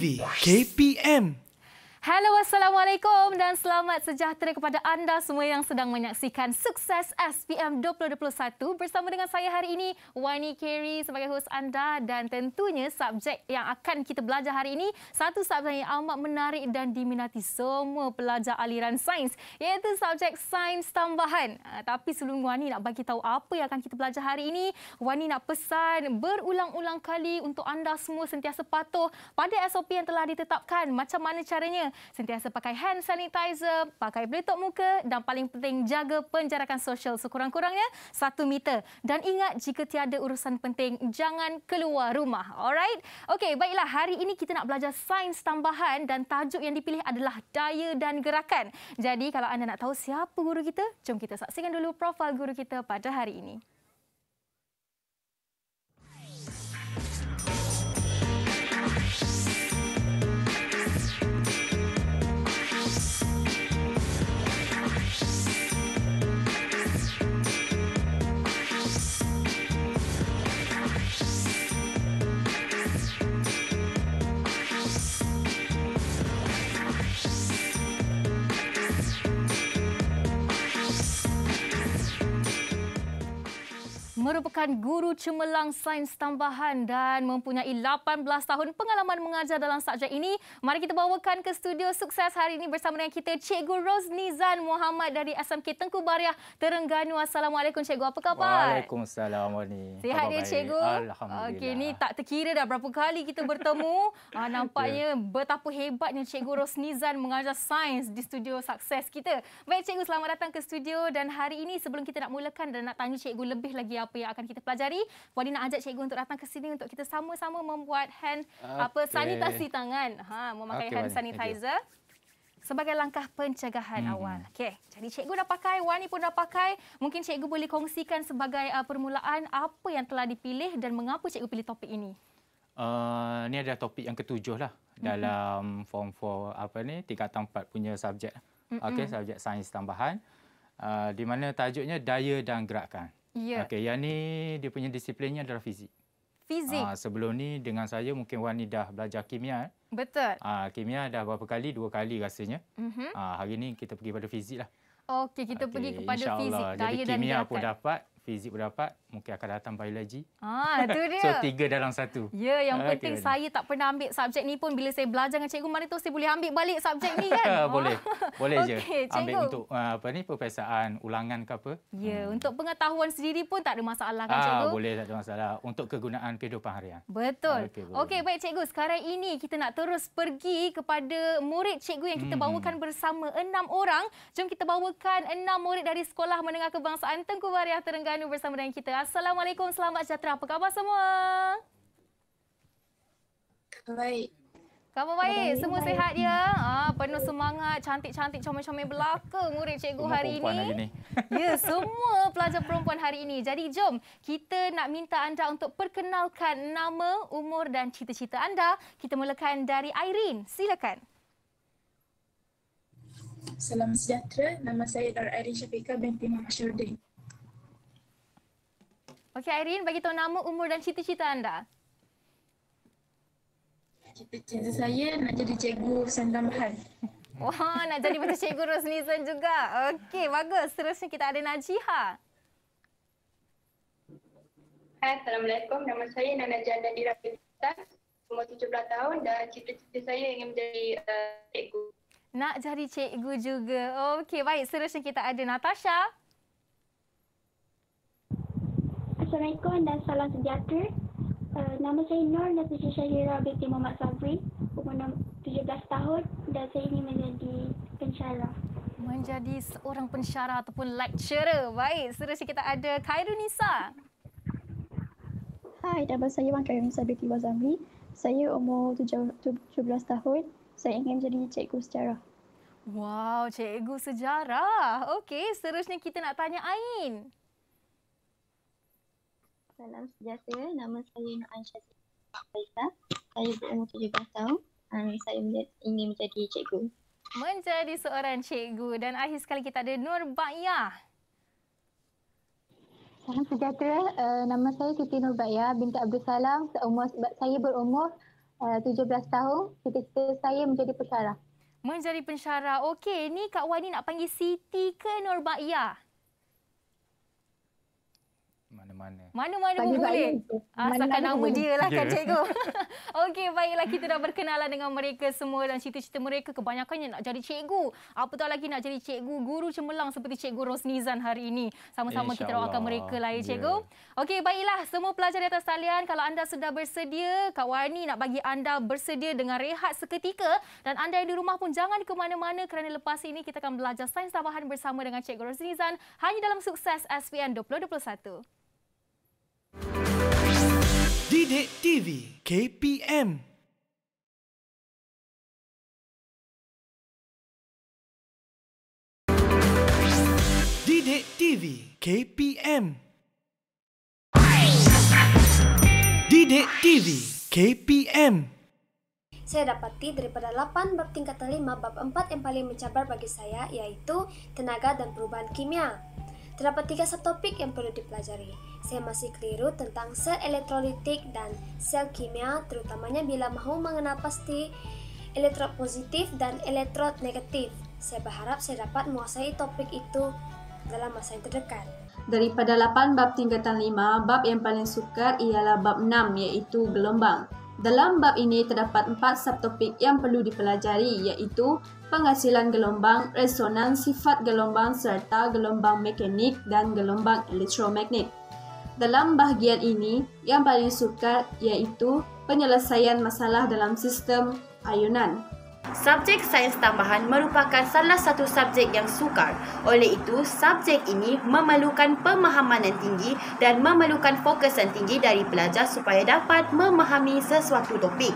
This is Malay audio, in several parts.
Navy KPM. Halo, Assalamualaikum dan selamat sejahtera kepada anda semua yang sedang menyaksikan sukses SPM 2021 bersama dengan saya hari ini, Wani Carey sebagai host anda dan tentunya subjek yang akan kita belajar hari ini, satu subjek yang amat menarik dan diminati semua pelajar aliran sains iaitu subjek sains tambahan. Ah, tapi sebelum Wani nak bagi tahu apa yang akan kita belajar hari ini, Wani nak pesan berulang-ulang kali untuk anda semua sentiasa patuh pada SOP yang telah ditetapkan. Macam mana caranya? sentiasa pakai hand sanitizer, pakai pelitup muka dan paling penting jaga penjarakan sosial sekurang-kurangnya satu meter. Dan ingat jika tiada urusan penting, jangan keluar rumah. Alright? Okey, baiklah. Hari ini kita nak belajar sains tambahan dan tajuk yang dipilih adalah daya dan gerakan. Jadi kalau anda nak tahu siapa guru kita, jom kita saksikan dulu profil guru kita pada hari ini. merupakan guru cemerlang sains tambahan dan mempunyai 18 tahun pengalaman mengajar dalam subjek ini. Mari kita bawakan ke studio sukses hari ini bersama dengan kita Cikgu Roznizan Muhammad dari SMK Tengku Bariah Terengganu. Assalamualaikum Cikgu. Apa khabar? Waalaikumsalam Wani. Sihat dia ya, Cikgu? Alhamdulillah. Okey, ni tak terkira dah berapa kali kita bertemu. ah, nampaknya yeah. betapa hebatnya Cikgu Roznizan mengajar sains di studio sukses kita. Baik Cikgu, selamat datang ke studio dan hari ini sebelum kita nak mulakan dan nak tanya Cikgu lebih lagi apa apa yang akan kita pelajari. Wadi nak ajak cikgu untuk datang ke sini untuk kita sama-sama membuat hand okay. apa sanitasi tangan. Ha, memakai okay, hand sanitizer. Okay. Sebagai langkah pencegahan hmm. awal. Okay, jadi cikgu dah pakai, Wani pun dah pakai. Mungkin cikgu boleh kongsikan sebagai uh, permulaan apa yang telah dipilih dan mengapa cikgu pilih topik ini? Uh, ini adalah topik yang ketujuh lah hmm. dalam form 4 apa ni, tingkatan 4 punya subjek. Hmm. Okey, mhm. subjek sains tambahan. Uh, di mana tajuknya daya dan gerakan. Yeah. Okey, yang ni dia punya disiplinnya adalah fizik. Fizik. Ha, sebelum ni dengan saya mungkin Wan dah belajar kimia. Eh? Betul. Ha, kimia dah berapa kali? Dua kali rasanya. Mm-hmm. Ha, hari ni kita pergi pada fizik lah. Okey, kita okay, pergi kepada fizik. Daya Jadi kimia dan pun dapat, fizik pun dapat, mungkin akan datang biologi. Ah, itu dia. so tiga dalam satu. Ya, yang ah, penting saya tak pernah ambil subjek ni pun bila saya belajar dengan cikgu mana tu saya boleh ambil balik subjek ni kan? boleh. Boleh ah. je. Okay, ambil untuk ah, apa ni perpisahan, ulangan ke apa? Ya, hmm. untuk pengetahuan sendiri pun tak ada masalah kan ah, cikgu? Ah, boleh tak ada masalah untuk kegunaan kehidupan harian. Betul. Okey, okay, baik cikgu, sekarang ini kita nak terus pergi kepada murid cikgu yang kita hmm. bawakan bersama enam orang. Jom kita bawakan enam murid dari Sekolah Menengah Kebangsaan Tengku Bariah Terengganu bersama dengan kita. Assalamualaikum, selamat sejahtera. Apa khabar semua? Baik. Khabar baik, Kabar semua baik. sehat ya. Ah, penuh semangat, cantik-cantik, comel-comel belaka murid cikgu semua hari ini. hari Ya, semua pelajar perempuan hari ini. Jadi jom, kita nak minta anda untuk perkenalkan nama, umur dan cita-cita anda. Kita mulakan dari Irene. Silakan. Salam sejahtera. Nama saya Dr Irene Syafiqah binti Mahmud Okey Irene, bagi tahu nama, umur dan cita-cita anda. Cita-cita saya nak jadi cikgu Sandam Han. Wah, nak jadi macam cikgu Rosnizan juga. Okey, bagus. Seterusnya kita ada Najihah. Hai, Assalamualaikum. Nama saya Nana Jan dan Dira Umur 17 tahun dan cita-cita saya ingin menjadi uh, cikgu. Nak jadi cikgu juga. Okey, baik. Seterusnya kita ada Natasha. Natasha. Assalamualaikum dan salam sejahtera. Uh, nama saya Nur Nafisya Syahira binti Muhammad Safri. Umur 17 tahun dan saya ingin menjadi pensyara. Menjadi seorang pensyara ataupun lecturer. Baik, seterusnya kita ada Khairul Nisa. Hai, nama saya Wan Khairul Nisa binti Wazamri. Saya umur 17 tahun. Saya ingin menjadi cikgu sejarah. Wow, cikgu sejarah. Okey, seterusnya kita nak tanya Ain salam sejahtera. Nama saya Nur Anshad Faiza. Saya berumur tujuh belas tahun. Uh, saya menjad, ingin menjadi cikgu. Menjadi seorang cikgu. Dan akhir sekali kita ada Nur Ba'ya. Salam sejahtera. Uh, nama saya Siti Nur Ba'ya binti Abdul Salam. Seumur, saya berumur eh, tujuh belas tahun. Cita-cita saya menjadi pesara. Menjadi pensyarah. Okey, ni Kak Wani nak panggil Siti ke Nur Ba'ya? mana? Mana-mana pun boleh. Ah, asalkan nama dia lah kan cikgu. Okey, baiklah kita dah berkenalan dengan mereka semua dan cerita-cerita mereka kebanyakannya nak jadi cikgu. Apatah lagi nak jadi cikgu guru cemerlang seperti cikgu Rosnizan hari ini. Sama-sama kita doakan mereka lah ya, ya cikgu. Okey, baiklah semua pelajar di atas talian kalau anda sudah bersedia, Kak Warni nak bagi anda bersedia dengan rehat seketika dan anda yang di rumah pun jangan ke mana-mana kerana lepas ini kita akan belajar sains tambahan bersama dengan Cikgu Rosnizan hanya dalam sukses SPM 2021. Didik TV KPM Didik TV KPM Didik TV KPM saya dapati daripada 8 bab tingkatan 5, bab 4 yang paling mencabar bagi saya yaitu tenaga dan perubahan kimia. Terdapat tiga subtopik yang perlu dipelajari, saya masih keliru tentang sel elektrolitik dan sel kimia, terutamanya bila mahu mengenal pasti elektrod positif dan elektrod negatif. Saya berharap saya dapat menguasai topik itu dalam masa yang terdekat. Daripada 8 bab tingkatan 5, bab yang paling sukar ialah bab 6 iaitu gelombang. Dalam bab ini terdapat 4 subtopik yang perlu dipelajari iaitu penghasilan gelombang, resonan, sifat gelombang serta gelombang mekanik dan gelombang elektromagnetik dalam bahagian ini yang paling suka iaitu penyelesaian masalah dalam sistem ayunan. Subjek sains tambahan merupakan salah satu subjek yang sukar. Oleh itu, subjek ini memerlukan pemahaman yang tinggi dan memerlukan fokus yang tinggi dari pelajar supaya dapat memahami sesuatu topik.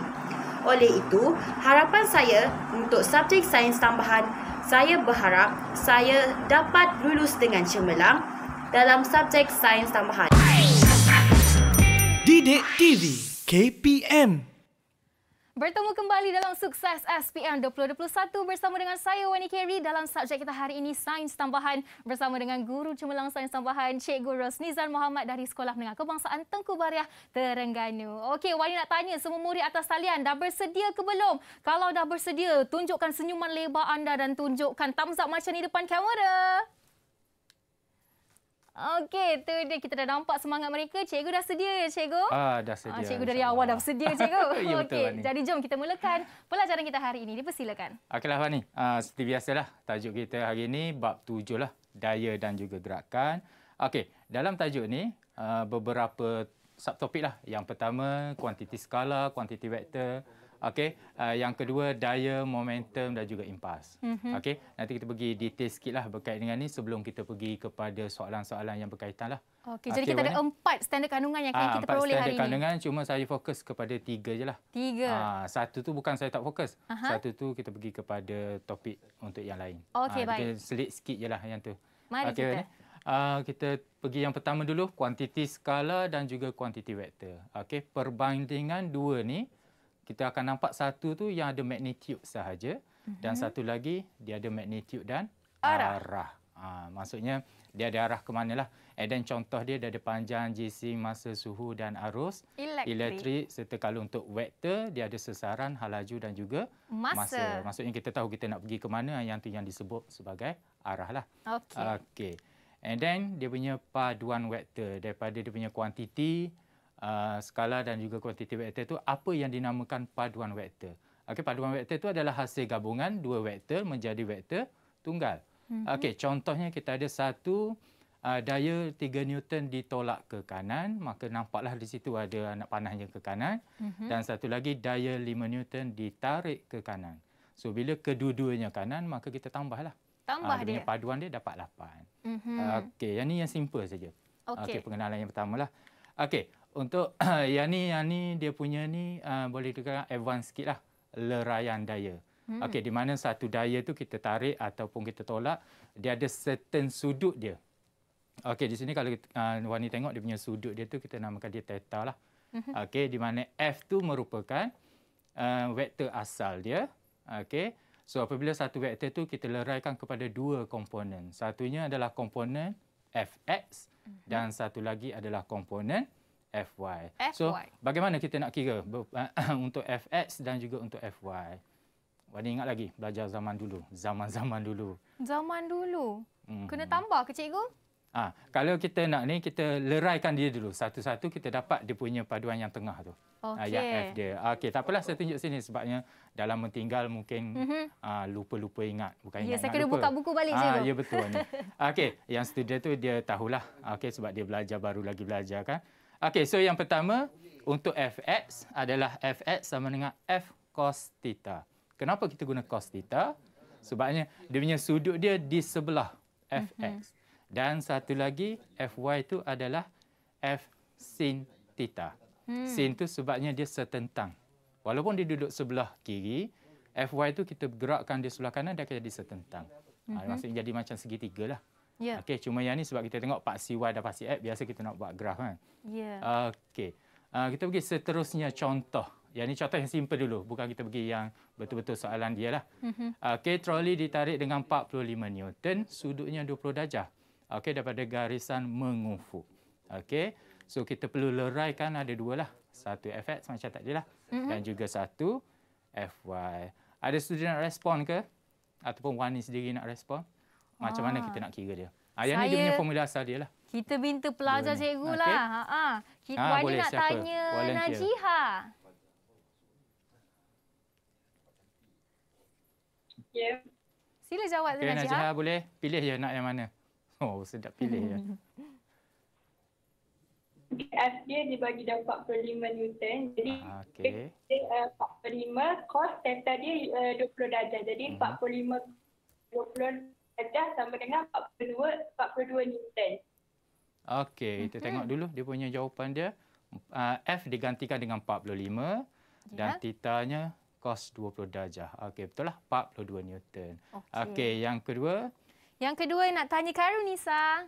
Oleh itu, harapan saya untuk subjek sains tambahan, saya berharap saya dapat lulus dengan cemerlang dalam subjek sains tambahan. Didik TV KPM Bertemu kembali dalam sukses SPM 2021 bersama dengan saya Wani Kerry dalam subjek kita hari ini Sains Tambahan bersama dengan guru cemerlang Sains Tambahan Cikgu Rosnizan Muhammad dari Sekolah Menengah Kebangsaan Tengku Bariah Terengganu. Okey, Wani nak tanya semua murid atas talian dah bersedia ke belum? Kalau dah bersedia, tunjukkan senyuman lebar anda dan tunjukkan thumbs up macam ni depan kamera. Okey, tu dia kita dah nampak semangat mereka. Cikgu dah sedia ya, cikgu? Ah, dah sedia. Ah, cikgu dari Allah. awal dah sedia, cikgu. ya, Okey, jadi jom kita mulakan pelajaran kita hari ini. Dipersilakan. Okeylah, Fani. Ah, seperti biasalah, tajuk kita hari ini bab tujuh lah. Daya dan juga gerakan. Okey, dalam tajuk ni ah, beberapa subtopik lah. Yang pertama, kuantiti skala, kuantiti vektor. Okey, uh, yang kedua daya, momentum dan juga impas. Mm-hmm. Okey, nanti kita pergi detail sikitlah berkaitan dengan ini sebelum kita pergi kepada soalan-soalan yang berkaitanlah. lah. Okey, ah, jadi okay, kita ada empat standard kandungan yang Aa, ah, kita peroleh hari ini. Empat standard kandungan, cuma saya fokus kepada tiga je lah. Tiga. Aa, ah, satu tu bukan saya tak fokus. Aha. Satu tu kita pergi kepada topik untuk yang lain. Okey, baik. Kita selit sikit je lah yang tu. Mari okay, kita. Aa, kita pergi yang pertama dulu, kuantiti skala dan juga kuantiti vektor. Okey, perbandingan dua ni, kita akan nampak satu tu yang ada magnitude sahaja mm-hmm. dan mhm. satu lagi dia ada magnitude dan arah. arah. Ha, maksudnya dia ada arah ke manalah. And then contoh dia, dia ada panjang, GC, masa, suhu dan arus. Elektrik. Serta kalau untuk vektor, dia ada sesaran, halaju dan juga masa. masa. Maksudnya kita tahu kita nak pergi ke mana, yang tu yang disebut sebagai arah lah. Okay. okay. And then dia punya paduan vektor. Daripada dia punya kuantiti, uh, skala dan juga kuantiti vektor itu apa yang dinamakan paduan vektor. Okey, paduan vektor itu adalah hasil gabungan dua vektor menjadi vektor tunggal. Mm-hmm. Okey, contohnya kita ada satu uh, daya 3 Newton ditolak ke kanan, maka nampaklah di situ ada anak panahnya ke kanan mm-hmm. dan satu lagi daya 5 Newton ditarik ke kanan. So bila kedua-duanya kanan, maka kita tambahlah. Tambah uh, dia. paduan dia dapat 8. Mm-hmm. Okey, yang ini yang simple saja. Okey, okay, pengenalan yang pertamalah. Okey, untuk yang ni yang ni dia punya ni uh, boleh dikatakan advance sikit lah lerayan daya. Hmm. Okey di mana satu daya tu kita tarik ataupun kita tolak dia ada certain sudut dia. Okey di sini kalau uh, Wani tengok dia punya sudut dia tu kita namakan dia theta lah. Hmm. Okey di mana F tu merupakan uh, vektor asal dia. Okey so apabila satu vektor tu kita leraikan kepada dua komponen. Satunya adalah komponen Fx hmm. dan satu lagi adalah komponen FY. So, bagaimana kita nak kira untuk FX dan juga untuk FY? Wani ingat lagi, belajar zaman dulu. Zaman-zaman dulu. Zaman dulu? Hmm. Kena tambah ke cikgu? Ha, kalau kita nak ni, kita leraikan dia dulu. Satu-satu kita dapat dia punya paduan yang tengah tu. Okay. Uh, yang F dia. Ah, okey, tak apalah saya tunjuk sini sebabnya dalam mentinggal mungkin mhm. ah, lupa-lupa mm-hmm. ingat. Bukan ya, ingat, ya, saya ingat, kena buka buku balik cikgu. Ha, ya, betul. Okay, yang student tu dia tahulah. Okay, sebab dia belajar baru lagi belajar kan. Okey, so yang pertama untuk fx adalah fx sama dengan f cos theta. Kenapa kita guna cos theta? Sebabnya dia punya sudut dia di sebelah fx. Mm Dan satu lagi fy itu adalah f sin theta. Hmm. Sin tu sebabnya dia setentang. Walaupun dia duduk sebelah kiri, fy itu kita gerakkan di sebelah kanan dia akan jadi setentang. Mm ha, mhm. maksudnya jadi macam segitiga lah. Yeah. Okey, cuma yang ni sebab kita tengok paksi Y dan paksi F, biasa kita nak buat graf kan. Yeah. Okey. Uh, kita pergi seterusnya contoh. Yang ni contoh yang simple dulu. Bukan kita pergi yang betul-betul soalan dia lah. Mm-hmm. Okey, troli ditarik dengan 45 Newton. Sudutnya 20 darjah. Okey, daripada garisan mengufu. Okey. So, kita perlu leraikan ada dua lah. Satu FX macam tak lah. Mm-hmm. Dan juga satu FY. Ada student nak respon ke? Ataupun Wani sendiri nak respon? Macam mana kita ah. nak kira dia? Ah, yang ni dia punya formula asal dia lah. Kita minta pelajar boleh. cikgu lah. Ha, ha. Kita ha, boleh nak siapa? tanya Volunteer. Najiha. Yeah. Sila jawab okay, Najihah. Najihah boleh pilih je nak yang mana. Oh sedap pilih je. F dia dibagi dapat 45 Newton. Jadi ah, okay. 45 cos theta dia eh, eh, puluh darjah. Jadi mhm. dua puluh dah sama dengan 42 42 Newton. Okey, kita Okay, hmm tengok dulu dia punya jawapan dia. Ah, F digantikan dengan 45 yeah. dan titanya kos 20 darjah. Okey, betul lah 42 Newton. Okey, okay, yang kedua. Yang kedua nak tanya Karu Nisa.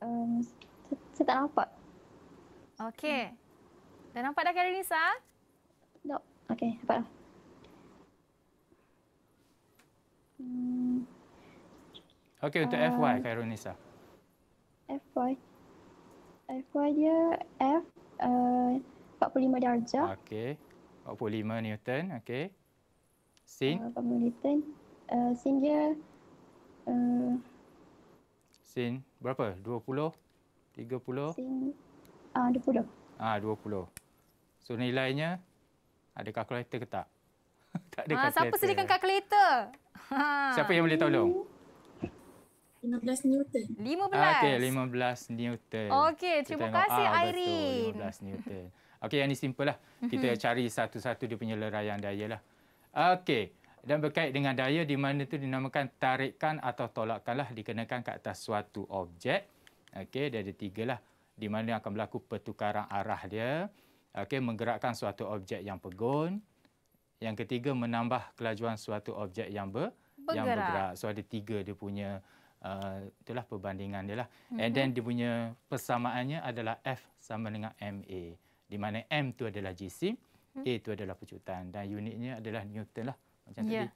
Um, saya tak nampak. Okey. Dah nampak dah Karu Nisa? Okay, nampak lah. Hmm. Okay, untuk uh, ah. FY, Khairul Nisa. FY. FY dia F eh, uh, 45 darjah. Okay. 45 Newton. Okay. Sin? Ah, uh, 45 Newton. Uh, sin dia... Uh, sin berapa? 20? 30? Sin uh, 20. Ah, 20. Ah, so nilainya ada kalkulator ke tak? tak ada ha, ah, kalkulator. Siapa sediakan kalkulator? Ha. Siapa yang boleh tolong? 15 Newton. 15? Ah, okey, 15 Newton. Okey, terima kasih ah, Irene. Betul, 15 Newton. Okey, yang ini simple lah. Mhm. Kita cari satu-satu dia punya lerayan daya lah. Okey, dan berkait dengan daya di mana itu dinamakan tarikan atau tolakkanlah dikenakan ke atas suatu objek. Okey, dia ada tiga lah. Di mana akan berlaku pertukaran arah dia okey menggerakkan suatu objek yang pegun yang ketiga menambah kelajuan suatu objek yang ber, bergerak. yang bergerak so ada tiga dia punya uh, itulah perbandingan dia lah mm-hmm. and mhm. then dia punya persamaannya adalah F sama dengan MA di mana M tu adalah jisim mhm. mm. A tu adalah pecutan dan unitnya adalah Newton lah macam yeah. tadi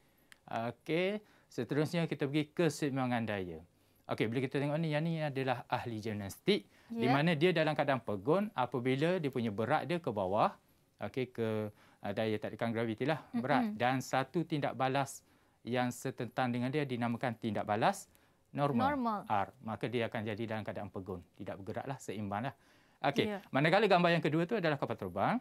okey seterusnya kita pergi ke sembangan daya Okey, bila kita tengok ni, yang ni adalah ahli gimnastik. Yeah. Di ya. mana dia dalam keadaan pegun apabila dia punya berat dia ke bawah. Okey, ke uh, daya tarikan graviti lah. Berat. Mm-hmm. Dan satu tindak balas yang setentang dengan dia dinamakan tindak balas normal. normal. R. Ah, maka dia akan jadi dalam keadaan pegun. Tidak bergerak lah, seimbang lah. Okey, yeah. manakala gambar yang kedua tu adalah kapal terbang.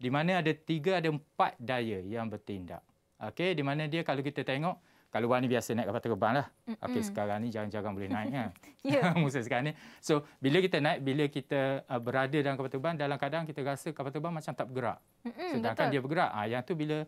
Di mana ada tiga, ada empat daya yang bertindak. Okey, di mana dia kalau kita tengok kalau Wan ni biasa naik kapal terbang lah. Mm-hmm. Okey, sekarang ni jarang-jarang boleh naik kan. yeah. Musa sekarang ni. So, bila kita naik, bila kita uh, berada dalam kapal terbang, dalam kadang kita rasa kapal terbang macam tak bergerak. Mm-hmm, Sedangkan betul. dia bergerak. Ha, yang tu bila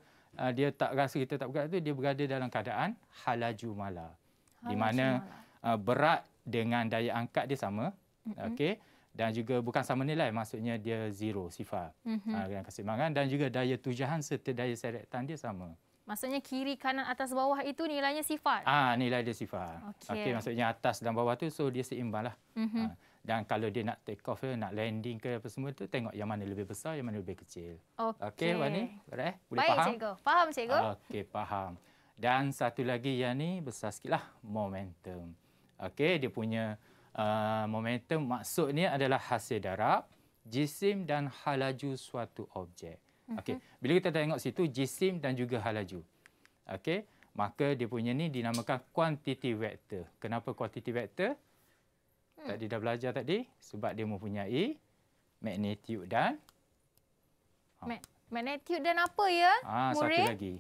uh, dia tak rasa kita tak bergerak tu, dia berada dalam keadaan halaju mala. Halaju di mana mala. Uh, berat dengan daya angkat dia sama. Mm-hmm. Okey. Dan juga bukan sama nilai, maksudnya dia zero sifar. Mm-hmm. Uh, Dan juga daya tujahan serta daya seretan dia sama. Maksudnya kiri kanan atas bawah itu nilainya sifat. Ah nilai dia sifat. Okey okay, maksudnya atas dan bawah tu so dia seimbang lah. Mm-hmm. Ha. Dan kalau dia nak take off ke nak landing ke apa semua tu tengok yang mana lebih besar yang mana lebih kecil. Okey okay, Wani eh? boleh Baik, faham? Baik cikgu. Faham cikgu. Okey faham. Dan satu lagi yang ni besar sikit lah momentum. Okey dia punya uh, momentum maksudnya adalah hasil darab jisim dan halaju suatu objek. Okey. Bila kita tengok situ jisim dan juga halaju. Okey. Maka dia punya ni dinamakan quantity vector. Kenapa quantity vector? Hmm. Tadi dah belajar tadi sebab dia mempunyai magnitude dan ha. Ma magnitude dan apa ya? Ah, satu lagi.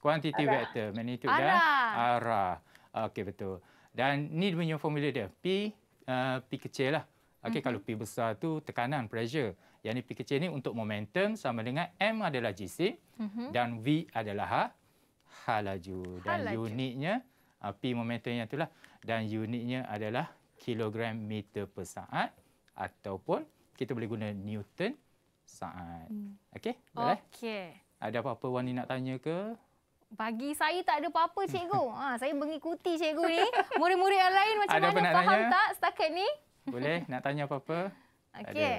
Quantity arah. vector, magnitude arah. dan arah. Okey betul. Dan ni punya formula dia. P uh, P kecil lah. Okey mm -hmm. kalau P besar tu tekanan pressure. Yang ini PKC ini untuk momentum sama dengan M adalah GC mm -hmm. dan V adalah h h laju Dan halaju. unitnya, uh, ah, P momentum yang itulah. Dan unitnya adalah kilogram meter per saat ataupun kita boleh guna newton saat. Mm. Okey, boleh? Okey. Ada apa-apa Wani nak tanya ke? Bagi saya tak ada apa-apa cikgu. Ha, saya mengikuti cikgu ni. Murid-murid yang lain macam ada mana faham tak setakat ni? Boleh, nak tanya apa-apa? Okey.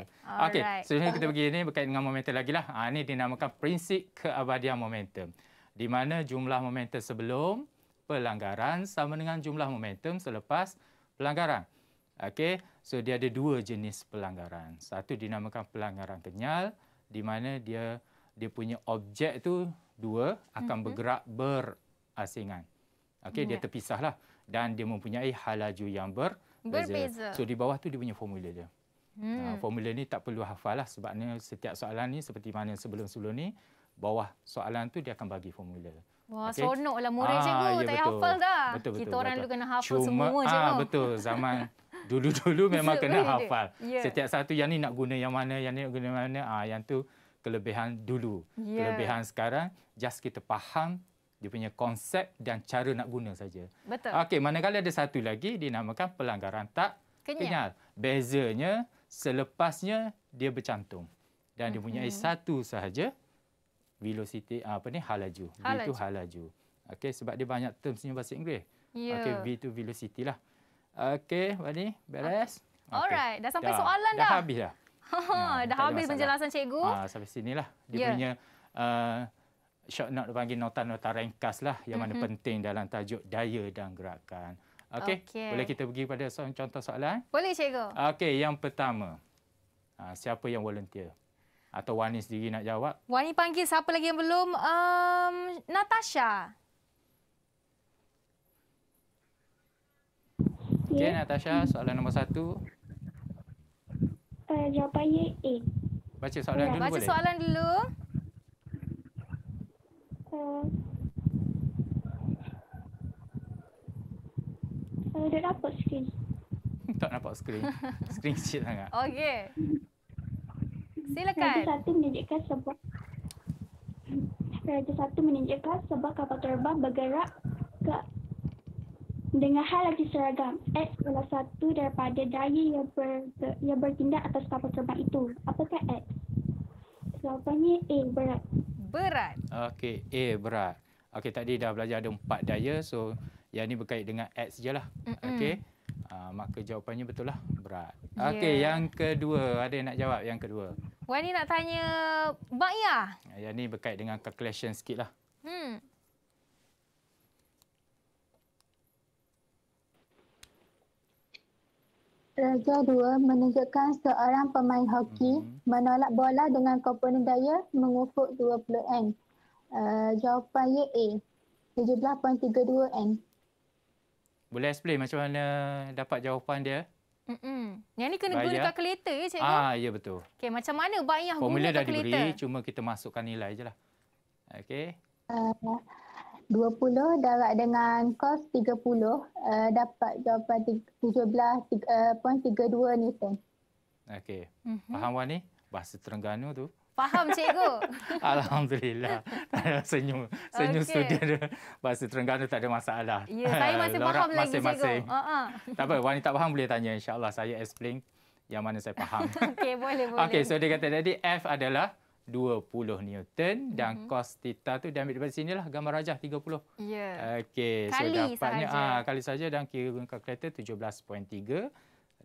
Okey. Selanjutnya kita pergi ini berkait dengan momentum lagi lah. Ha, ah, ini dinamakan prinsip keabadian momentum. Di mana jumlah momentum sebelum pelanggaran sama dengan jumlah momentum selepas pelanggaran. Okey. So dia ada dua jenis pelanggaran. Satu dinamakan pelanggaran kenyal di mana dia dia punya objek tu dua akan mhm. bergerak berasingan. Okey, dia ya. terpisahlah dan dia mempunyai halaju yang ber berbeza. berbeza. So di bawah tu dia punya formula dia. Hmm. Uh, formula ni tak perlu hafal lah sebabnya setiap soalan ni seperti mana sebelum-sebelum ni bawah soalan tu dia akan bagi formula. Wah, okay. seronok lah, murid ah, cikgu. Ya, tak betul. hafal dah. Betul, betul, Kita orang betul. dulu kena hafal Cuma, semua ah, cikgu. Ah, betul, zaman dulu-dulu memang kena hafal. Yeah. Setiap satu yang ni nak guna yang mana, yang ni nak guna yang mana. Ah, yang tu kelebihan dulu. Yeah. Kelebihan sekarang, just kita faham dia punya konsep dan cara nak guna saja. Betul. Okey, manakala ada satu lagi dinamakan pelanggaran tak kenyal. kenyal. Bezanya, selepasnya dia bercantum dan dia punya mhm. satu sahaja velocity ah, apa ni halaju itu halaju okey sebab dia banyak termsnya bahasa Inggeris yeah. okey v itu velocity lah okey bani beres okay. alright dah sampai dah. soalan dah dah habis dah nah, dah habis penjelasan cikgu ah sampai lah dia yeah. punya uh, short note panggil nota-nota ringkas lah yang mm -hmm. mana mhm. penting dalam tajuk daya dan gerakan Okey. Okay. Boleh kita pergi pada so contoh soalan? Boleh cikgu. Okey, yang pertama. Ha, siapa yang volunteer? Atau Wani sendiri nak jawab? Wani panggil siapa lagi yang belum? Um, Natasha. Okey, yeah. Natasha. Soalan nombor satu. Uh, eh, jawapannya A. Baca soalan yeah. dulu Baca boleh? Baca soalan dulu. Uh, Dia dapat skrin. tak nampak skrin. Skrin kecil sangat. Okey. Silakan. Raja satu menunjukkan sebab Raja satu menunjukkan sebab kapal terbang bergerak ke dengan hal lagi seragam. X adalah satu daripada daya yang, ber, yang bertindak atas kapal terbang itu. Apakah X? Jawapannya A, berat. Berat. Okey, A, berat. Okey, tadi dah belajar ada empat daya. So, yang ni berkait dengan ads je lah. Mm-mm. Okay. Uh, ah, maka jawapannya betul lah. Berat. Yeah. Okay. Yang kedua. Ada yang nak jawab yang kedua? Wani nak tanya Mak Ia. Yang ni berkait dengan calculation sikit lah. Hmm. Raja dua menunjukkan seorang pemain hoki hmm. menolak bola dengan komponen daya mengukur 20N. Uh, ah, jawapannya A, 17.32N boleh explain macam mana dapat jawapan dia? Mm-mm. Yang ni kena Bayar. guna ya. dekat kalkulator ya cikgu? Ah, ya betul. okay macam mana bayar guna Formula dah kalkulator? diberi, cuma kita masukkan nilai je lah. okay? Eh, uh, 20 darab dengan kos 30 uh, eh, dapat jawapan 17.32 uh, Newton. Okey. Mm-hmm. Faham Wan ni? Bahasa Terengganu tu. Faham cikgu. Alhamdulillah. senyum senyum okay. student dia bahasa Terengganu tak ada masalah. Ya, yeah, saya masih Lorak faham masing-masing. lagi cikgu. Uh-huh. Tak apa, wanita faham boleh tanya. InsyaAllah saya explain yang mana saya faham. Okey, boleh, boleh. Okey, so dia kata tadi F adalah 20 Newton dan mm-hmm. cos theta tu dia ambil daripada sini lah gambar rajah 30. Ya. Yeah. Okey, so dapatnya sahaja. ah kali saja dan kira guna kalkulator 17.3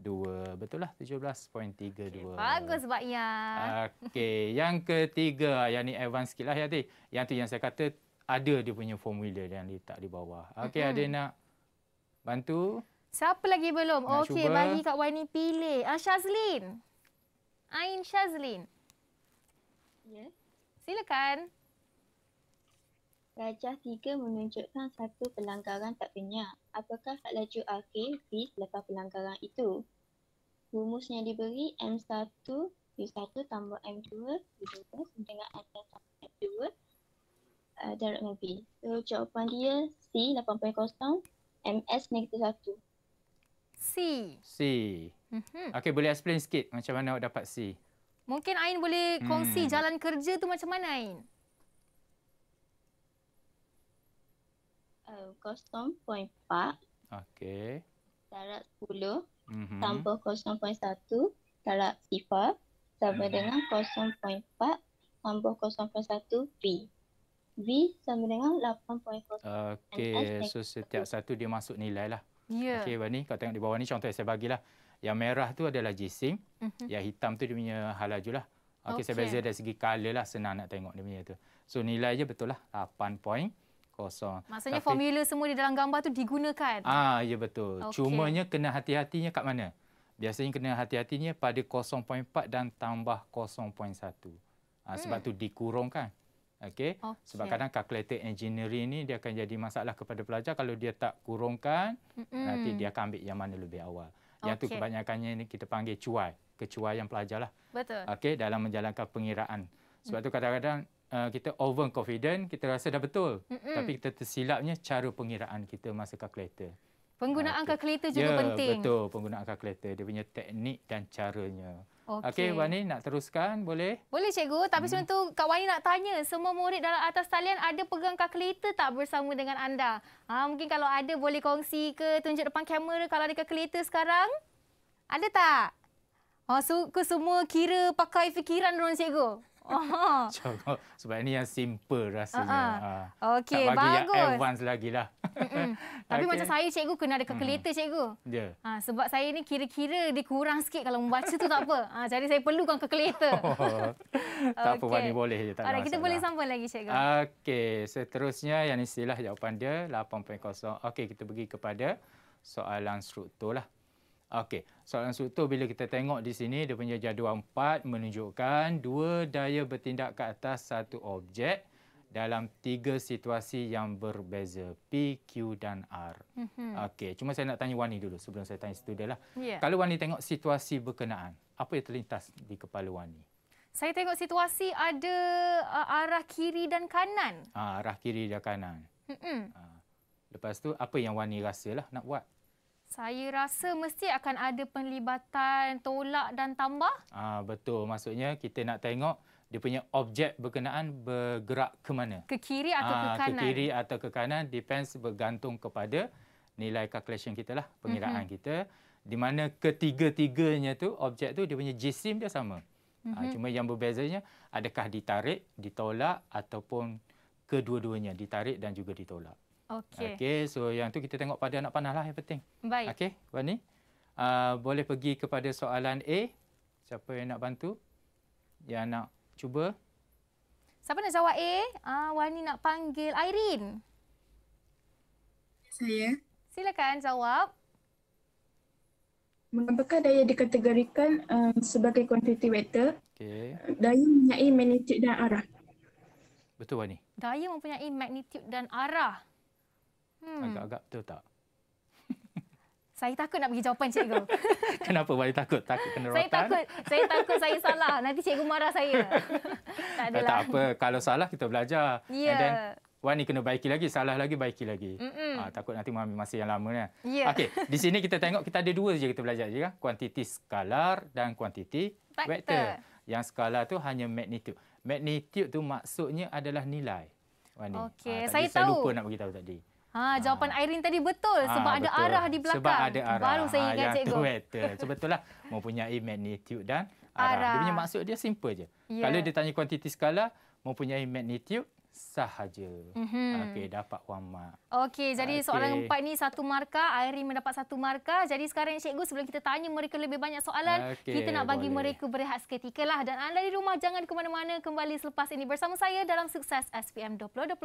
2 betul lah 17.32 okay, bagus buat ya okey yang ketiga yang ni advance sikit lah Yati yang tu yang saya kata ada dia punya formula yang letak di bawah okey hmm ada nak bantu siapa lagi belum okey bagi kak Wani pilih ah, Shazlin Ain Shazlin yes silakan Gajah tiga menunjukkan satu pelanggaran tak penyak apakah kad laju akhir bis lepas pelanggaran itu? Rumus yang diberi M1 B1 tambah M2 B2 dengan M1 tambah M2 uh, eh, darab dengan B. So jawapan dia C 8.0 MS negatif 1. C. C. Mm-hmm. Okay boleh explain sikit macam mana awak dapat C. Mungkin Ain boleh kongsi hmm. jalan kerja tu macam mana Ain? Uh, eh, 0.4 Okey. Darab 10 mm-hmm. tambah 0.1 darab sifar sama mm-hmm. dengan 0.4 tambah 0.1 V. V sama dengan 8.0. Okey, so setiap satu dia masuk nilai lah. Yeah. Okey, Bani, kau tengok di bawah ni contoh yang saya bagilah. Yang merah tu adalah jising, mm-hmm. yang hitam tu dia punya halaju lah. Okey, okay. saya beza dari segi color lah, senang nak tengok dia punya tu. So nilai je betul lah, 8.0 kosong. Maksudnya Tapi, formula semua di dalam gambar tu digunakan. Ah, ya betul. Okay. nya kena hati-hatinya kat mana? Biasanya kena hati-hatinya pada 0.4 dan tambah 0.1. Ah, ha, hmm. sebab hmm. tu dikurung Okay? Okay. Sebab kadang calculator engineering ini dia akan jadi masalah kepada pelajar kalau dia tak kurungkan Mm-mm. nanti dia akan ambil yang mana lebih awal. Yang okay. tu kebanyakannya ini kita panggil cuai. Kecuai yang pelajar lah. Betul. Okay? Dalam menjalankan pengiraan. Sebab mm. tu kadang-kadang Uh, kita over confident, kita rasa dah betul. Mm-mm. Tapi kita tersilapnya cara pengiraan kita masa kalkulator. Penggunaan ah, okay. kalkulator juga ya, penting. Ya, betul. Penggunaan kalkulator. Dia punya teknik dan caranya. Okey, okay, Wani nak teruskan boleh? Boleh cikgu, tapi hmm. sebelum tu Kak Wani nak tanya, semua murid dalam atas talian ada pegang kalkulator tak bersama dengan anda? Ha, mungkin kalau ada boleh kongsi ke tunjuk depan kamera kalau ada kalkulator sekarang? Ada tak? Ha, suka semua kira pakai fikiran dulu cikgu. Oh. Cakap sebab ini yang simple rasanya. Uh-huh. Okey, bagus. Tak bagi yang lagi lah. Tapi okay. macam saya cikgu kena ada mm. calculator hmm. cikgu. Ya. Yeah. Ha, sebab saya ni kira-kira dia kurang sikit kalau membaca tu tak apa. Ha, jadi saya perlukan calculator. Oh. tak apa, Wani boleh je. Tak ada kita boleh sambung lagi cikgu. Okey, seterusnya yang istilah jawapan dia 8.0. Okey, kita pergi kepada soalan struktur lah. Okey, soalan struktur bila kita tengok di sini, dia punya jadual empat, menunjukkan dua daya bertindak ke atas satu objek dalam tiga situasi yang berbeza, P, Q dan R. Mm -hmm. Okey, cuma saya nak tanya Wani dulu sebelum saya tanya student lah. Yeah. Kalau Wani tengok situasi berkenaan, apa yang terlintas di kepala Wani? Saya tengok situasi ada uh, arah kiri dan kanan. Ah, arah kiri dan kanan. Mm -hmm. ah. Lepas tu apa yang Wani rasa lah nak buat? Saya rasa mesti akan ada penlibatan tolak dan tambah. Ah betul. Maksudnya kita nak tengok dia punya objek berkenaan bergerak ke mana? Ke kiri atau ah, ke kanan? Ke kiri atau ke kanan depends bergantung kepada nilai calculation kita lah, pengiraan mm -hmm. kita. Di mana ketiga-tiganya tu objek tu dia punya jisim dia sama. Mm -hmm. ah, mhm. cuma yang berbezanya adakah ditarik, ditolak ataupun kedua-duanya ditarik dan juga ditolak. Okey. Okey, so yang tu kita tengok pada anak panah lah yang penting. Baik. Okey, Wan Uh, ah, boleh pergi kepada soalan A. Siapa yang nak bantu? Yang nak cuba. Siapa nak jawab A? Ah, uh, Wani nak panggil Irene. Saya. Silakan jawab. Mengapakah daya dikategorikan um, sebagai quantity vector? Okay. Daya mempunyai magnitude dan arah. Betul, Wani. Daya mempunyai magnitude dan arah. Hmm. Agak-agak betul tak? Saya takut nak bagi jawapan cikgu. Kenapa bagi takut? Takut kena rotan? Saya takut, saya takut saya salah. Nanti cikgu marah saya. tak adalah. Tak apa. Kalau salah, kita belajar. Yeah. And ya. then, Wan ni kena baiki lagi. Salah lagi, baiki lagi. Ha, takut nanti mengambil masa yang lama. Yeah. Okey, di sini kita tengok kita ada dua saja kita belajar. Je, kan? Kuantiti skalar dan kuantiti vektor. vektor. Yang skalar tu hanya magnitude. Magnitude tu maksudnya adalah nilai. Wan ni. Okay. Ha, ah, saya, saya tahu. Saya lupa nak beritahu tadi. Ha, jawapan ha. Ah. Irene tadi betul ah, sebab betul. ada arah di belakang. Sebab ada arah. Baru saya ah, ingat ha, cikgu. Itu better. Eh, so, betul lah. Mempunyai magnitude dan arah. arah. Dia punya maksud dia simple je. Yeah. Kalau dia tanya kuantiti skala, mempunyai magnitude sahaja. Mm -hmm. Okey, dapat one mark. Okey, jadi okay. soalan empat ni satu markah. Irene mendapat satu markah. Jadi sekarang cikgu sebelum kita tanya mereka lebih banyak soalan, okay, kita nak bagi boleh. mereka berehat seketika lah. Dan anda di rumah jangan ke mana-mana kembali selepas ini bersama saya dalam sukses SPM 2021.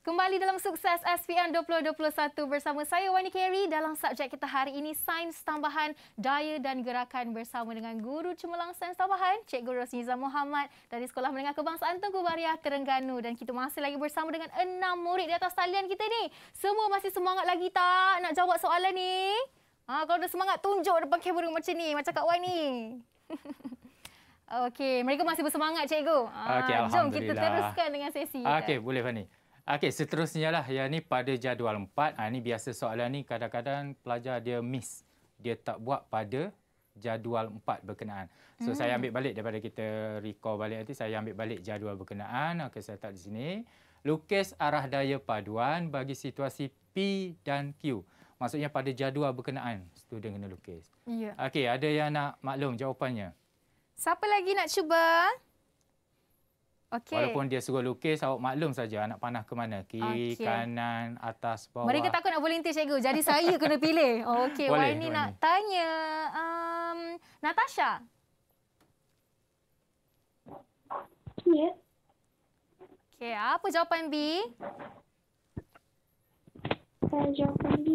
Kembali dalam sukses SPM 2021 bersama saya Wani Carey dalam subjek kita hari ini Sains Tambahan Daya dan Gerakan bersama dengan Guru Cemerlang Sains Tambahan Cikgu Rosniza Muhammad dari Sekolah Menengah Kebangsaan Tengku Bariah Terengganu dan kita masih lagi bersama dengan enam murid di atas talian kita ni. Semua masih semangat lagi tak nak jawab soalan ni? Ha, kalau dah semangat tunjuk depan kamera macam ni macam Kak Wani. Okey, mereka masih bersemangat cikgu. Okay, ha, jom kita teruskan dengan sesi. Okey, boleh Fani. Okey, seterusnya lah. Yang ni pada jadual 4. ini ha, biasa soalan ini kadang-kadang pelajar dia miss. Dia tak buat pada jadual 4 berkenaan. So, hmm. saya ambil balik daripada kita recall balik nanti. Saya ambil balik jadual berkenaan. Okey, saya letak di sini. Lukis arah daya paduan bagi situasi P dan Q. Maksudnya pada jadual berkenaan. Student kena lukis. Ya. Okey, ada yang nak maklum jawapannya? Siapa lagi nak cuba? Okay. Walaupun dia suruh lukis, awak maklum saja anak panah ke mana. Kiri, okay. kanan, atas, bawah. Mereka takut nak volunteer cikgu. Jadi saya kena pilih. Oh, okay. Boleh, Wani nak tanya. Um, Natasha. Ya. Okay, apa jawapan B? Eh, jawapan B.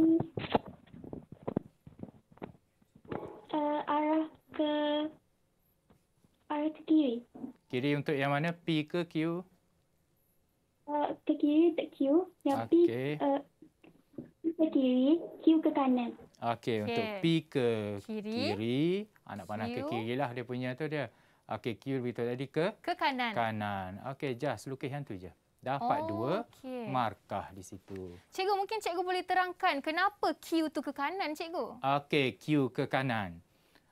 Uh, arah ke arah ke kiri. Kiri untuk yang mana? P ke Q? Uh, ke kiri untuk Q. Yang okay. P uh, ke kiri, Q ke kanan. Okey, okay. untuk P ke kiri, kiri. anak panah ke kiri lah dia punya tu dia. Okey, Q lebih tadi ke? Ke kanan. Kanan. Okey, Jas, lukis yang tu je. Dapat oh, dua okay. markah di situ. Cikgu, mungkin cikgu boleh terangkan kenapa Q tu ke kanan, cikgu? Okey, Q ke kanan.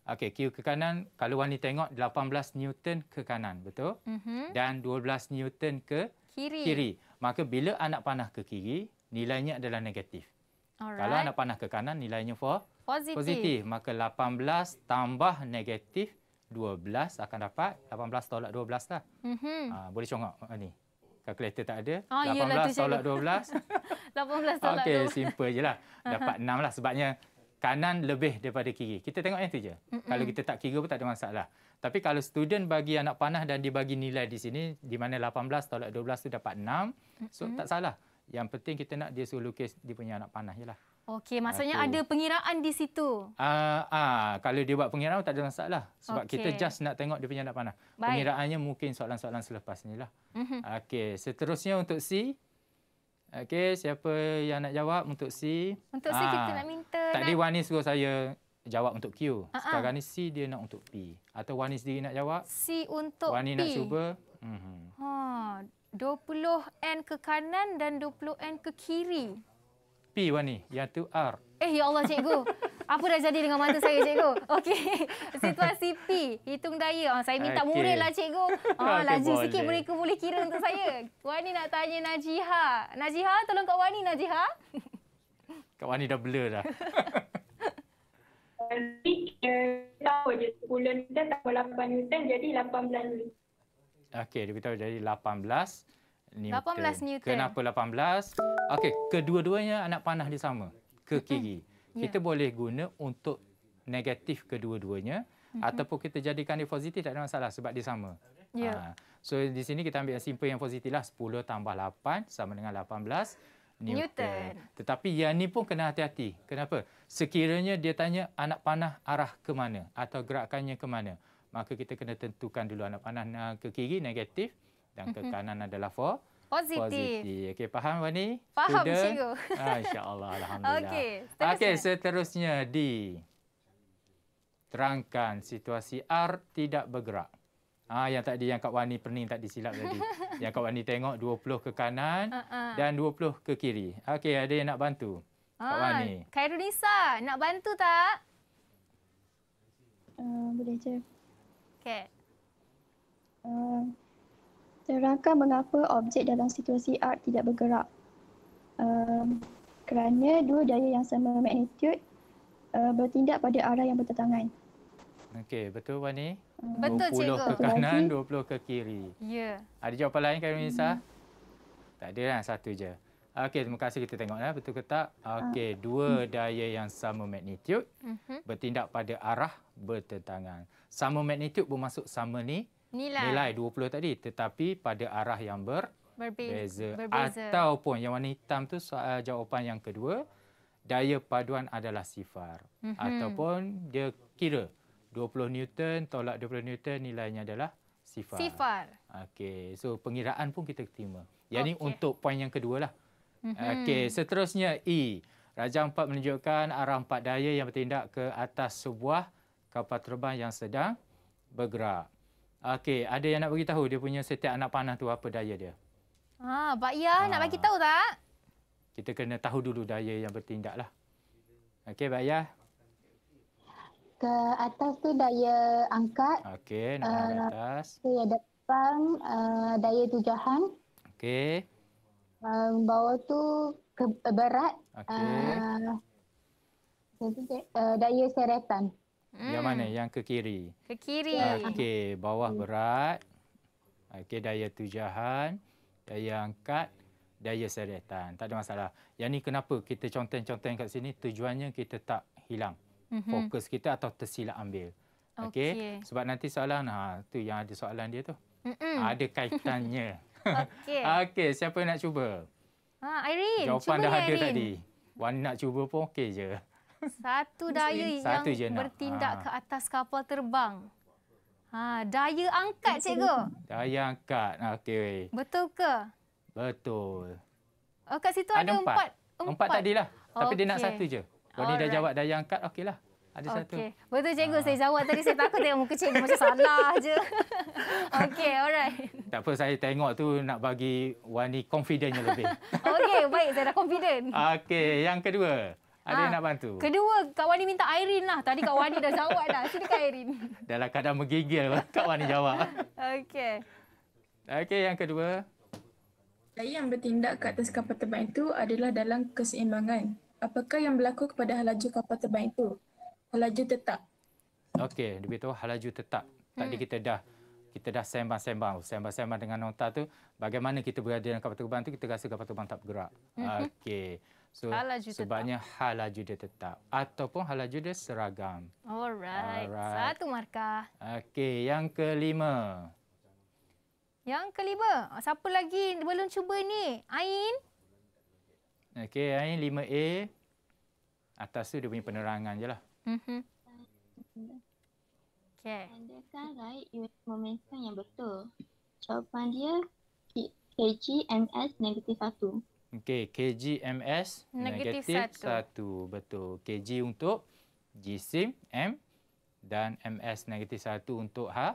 Okey, Q ke kanan. Kalau Wani tengok, 18 Newton ke kanan, betul? Mm -hmm. Dan 12 Newton ke kiri. kiri. Maka bila anak panah ke kiri, nilainya adalah negatif. Alright. Kalau anak panah ke kanan, nilainya for? Positif. positif. Maka 18 tambah negatif 12 akan dapat 18 tolak 12 lah. Mm -hmm. ha, boleh congok ah, ni. Kalkulator tak ada. Oh, ah, 18 tolak 12. 18 tolak 12. Okey, simple je lah. Dapat 6 lah sebabnya kanan lebih daripada kiri. Kita tengok yang tu je. Mm-mm. Kalau kita tak kira pun tak ada masalah. Tapi kalau student bagi anak panah dan dibagi nilai di sini, di mana 18 tolak 12 tu dapat 6, Mm-mm. so tak salah. Yang penting kita nak dia suruh lukis dia punya anak panah je lah. Okey, maksudnya Atau, ada pengiraan di situ. Ah, uh, uh, kalau dia buat pengiraan tak ada masalah sebab okay. kita just nak tengok dia punya anak panah. Baik. Pengiraannya mungkin soalan-soalan selepas inilah. Mm-hmm. Okey, seterusnya untuk C, Okey, siapa yang nak jawab untuk C? Untuk C Aa, ah, kita nak minta. Tadi Wanis suruh saya jawab untuk Q. Aa. Ah, ah. Sekarang ni C dia nak untuk P. Atau Wanis sendiri nak jawab? C untuk P. Wanis nak cuba. Mhm. Ha, 20N ke kanan dan 20N ke kiri. P Wanis, yang tu R. Eh, ya Allah cikgu. apa dah jadi dengan mata saya cikgu? Okey. Situasi P, hitung daya. Oh, saya minta okay. murid lah cikgu. oh, ah, okay, laju boleh. sikit mereka boleh kira untuk saya. Wani nak tanya Najiha. Najiha, tolong Kak Wani Najiha. Kak Wani dah blur dah. Jadi kita tahu je 10 Newton tambah 8 Newton jadi 18 Newton. Okey, dia beritahu jadi 18 Newton. 18 Newton. Kenapa 18? Okey, kedua-duanya anak panah dia sama. Ke kiri. Ya. kita boleh guna untuk negatif kedua-duanya mm-hmm. ataupun kita jadikan dia positif tak ada masalah sebab dia sama. Yeah. Ha. So di sini kita ambil yang simple yang positif lah 10 tambah 8 sama dengan 18 Newton. Newton. Tetapi yang ni pun kena hati-hati. Kenapa? Sekiranya dia tanya anak panah arah ke mana atau gerakannya ke mana. Maka kita kena tentukan dulu anak panah ke kiri negatif dan ke mhm. kanan adalah for positif. positif. Okey, faham apa ni? Faham, Student? cikgu. Ah, InsyaAllah, Alhamdulillah. Okey, seterusnya. Okey, seterusnya di terangkan situasi R tidak bergerak. Ah, yang tadi yang Kak Wani pening tak disilap tadi. yang Kak Wani tengok 20 ke kanan uh-uh. dan 20 ke kiri. Okey, ada yang nak bantu? Ah, Kak Wani. Nisa nak bantu tak? Uh, boleh je. Okey. Uh, terangkan mengapa objek dalam situasi art tidak bergerak. Um, kerana dua daya yang sama magnitude uh, bertindak pada arah yang bertentangan. Okey, betul Wan ni? Um, betul 20 cikgu. 20 ke kanan, 20 ke kiri. Ya. Ada jawapan lain Kak Nisa? Hmm. Tak ada lah, satu je. Okey, terima kasih kita tengoklah betul ke tak. Okey, ha. dua hmm. daya yang sama magnitude hmm. bertindak pada arah bertentangan. Sama magnitude bermaksud sama ni nilai. nilai 20 tadi tetapi pada arah yang ber berbeza. berbeza ataupun yang warna hitam tu soal eh, jawapan yang kedua daya paduan adalah sifar mm-hmm. ataupun dia kira 20 Newton tolak 20 Newton nilainya adalah sifar. Sifar. Okey, so pengiraan pun kita terima. Yang okay. ini untuk poin yang kedua lah. Mm-hmm. Okey, seterusnya E. Raja empat menunjukkan arah empat daya yang bertindak ke atas sebuah kapal terbang yang sedang bergerak. Okey, ada yang nak bagi tahu dia punya setiap anak panah tu apa daya dia? Ah, Pak Ya ha. nak bagi tahu tak? Kita kena tahu dulu daya yang bertindak lah. Okey, Pak Ya. Ke atas tu daya angkat. Okey, nak uh, eh, ke atas. Eh, Okey, ada depan uh, daya tujuan. Okey. Um, bawah tu ke eh, berat. Okey. Uh, daya seretan. Hmm. Yang mana? Yang ke kiri. Ke kiri. Okey, bawah hmm. berat. Okey, daya tujahan, daya angkat, daya seretan. Tak ada masalah. Yang ni kenapa kita conteng-conteng kat sini? Tujuannya kita tak hilang hmm. fokus kita atau tersilap ambil. Okey. Okay. Sebab nanti soalan ha tu yang ada soalan dia tu. Hmm. Ha, ada kaitannya. Okey. Okey, siapa nak cuba? Ha, Irene, Jawapan cuba dah ada Irene. tadi. Wan nak cuba pun okey je satu daya satu yang bertindak ha. ke atas kapal terbang. Ha, daya angkat cikgu. Daya angkat. Okey. Betul ke? Betul. Oh, kat situ ah, ada, ada empat. empat. Empat tadilah. Tapi okay. dia nak satu je. Kalau ni dah jawab daya angkat, lah. Ada okay. satu. Betul cikgu. Ha. Saya jawab tadi, saya takut tengok muka cikgu macam salah je. Okey, alright. Tak apa, saya tengok tu nak bagi Wani confidentnya lebih. Okey, baik. Saya dah confident. Okey, yang kedua. Ada ha. yang ah. nak bantu? Kedua, Kak Wani minta Airin lah. Tadi Kak Wani dah jawab dah. Silakan Airin. Dalam lah, keadaan menggigil, Kak Wani jawab. Okey. Okey, yang kedua. Saya yang bertindak ke atas kapal terbang itu adalah dalam keseimbangan. Apakah yang berlaku kepada halaju kapal terbang itu? Halaju tetap. Okey, dia beritahu halaju tetap. Tadi hmm. kita dah kita dah sembang-sembang. Sembang-sembang dengan nota tu. Bagaimana kita berada dalam kapal terbang itu? kita rasa kapal terbang tak bergerak. Mhm. Okey. So halaju sebanyak tetap. halaju dia tetap ataupun halaju dia seragam. Alright. Alright. Satu markah. Okey, yang kelima. Yang kelima. Siapa lagi belum cuba ni? Ain. Okey, Ain 5A. Atas tu dia punya penerangan jelah. Mhm. Okey. Andakan right you momentum yang betul. Jawapan dia KG MS negatif 1. Okey, kg ms negatif 1. Betul. KG untuk jisim M dan MS negatif 1 untuk H.